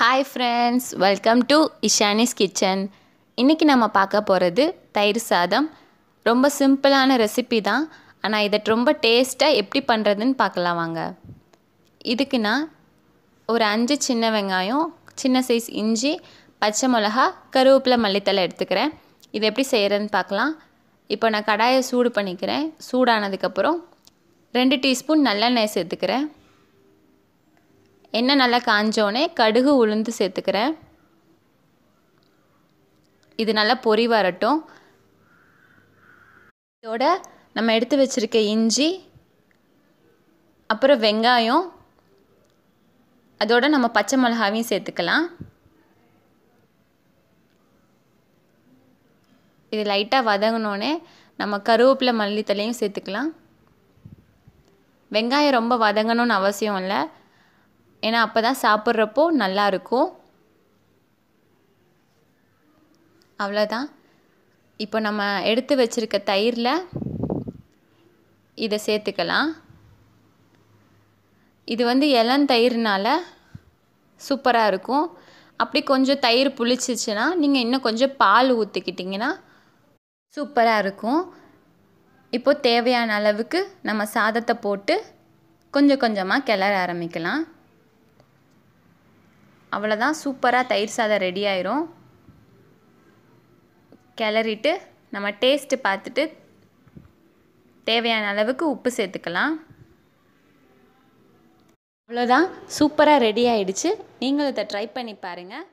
hi friends welcome to Ishani's kitchen இன்றைக்கி நம்ம பார்க்க போகிறது தயிர் சாதம் ரொம்ப சிம்பிளான ரெசிபி தான் ஆனால் இதை ரொம்ப டேஸ்ட்டாக எப்படி பண்ணுறதுன்னு பார்க்கலாம் வாங்க இதுக்கு நான் ஒரு அஞ்சு சின்ன வெங்காயம் சின்ன சைஸ் இஞ்சி பச்சை மிளகா கருவேப்பிலை மல்லித்தலை எடுத்துக்கிறேன் இது எப்படி செய்கிறதுன்னு பார்க்கலாம் இப்போ நான் கடாயை சூடு பண்ணிக்கிறேன் சூடானதுக்கப்புறம் ரெண்டு டீஸ்பூன் நல்லெண்ணெய் சேர்த்துக்கிறேன் எண்ணெய் நல்லா காஞ்சோடனே கடுகு உளுந்து சேர்த்துக்கிறேன் இது நல்லா பொறி வரட்டும் இதோட நம்ம எடுத்து வச்சுருக்க இஞ்சி அப்புறம் வெங்காயம் அதோட நம்ம பச்சை மிளகாவையும் சேர்த்துக்கலாம் இது லைட்டாக வதங்கினோடனே நம்ம கருவேப்பிலை மல்லித்தலையும் சேர்த்துக்கலாம் வெங்காயம் ரொம்ப வதங்கணும்னு அவசியம் இல்லை ஏன்னா அப்போ தான் சாப்பிட்றப்போ நல்லாயிருக்கும் அவ்வளோதான் இப்போ நம்ம எடுத்து வச்சுருக்க தயிரில் இதை சேர்த்துக்கலாம் இது வந்து தயிர்னால சூப்பராக இருக்கும் அப்படி கொஞ்சம் தயிர் புளிச்சிச்சுன்னா நீங்கள் இன்னும் கொஞ்சம் பால் ஊற்றிக்கிட்டிங்கன்னா சூப்பராக இருக்கும் இப்போது தேவையான அளவுக்கு நம்ம சாதத்தை போட்டு கொஞ்சம் கொஞ்சமாக கிளற ஆரம்பிக்கலாம் அவ்வளோதான் சூப்பராக தயிர் சாதம் ரெடி ஆயிரும் கிளறிட்டு நம்ம டேஸ்ட்டு பார்த்துட்டு தேவையான அளவுக்கு உப்பு சேர்த்துக்கலாம் அவ்வளோதான் சூப்பராக ரெடி ஆயிடுச்சு நீங்களும் இதை ட்ரை பண்ணி பாருங்கள்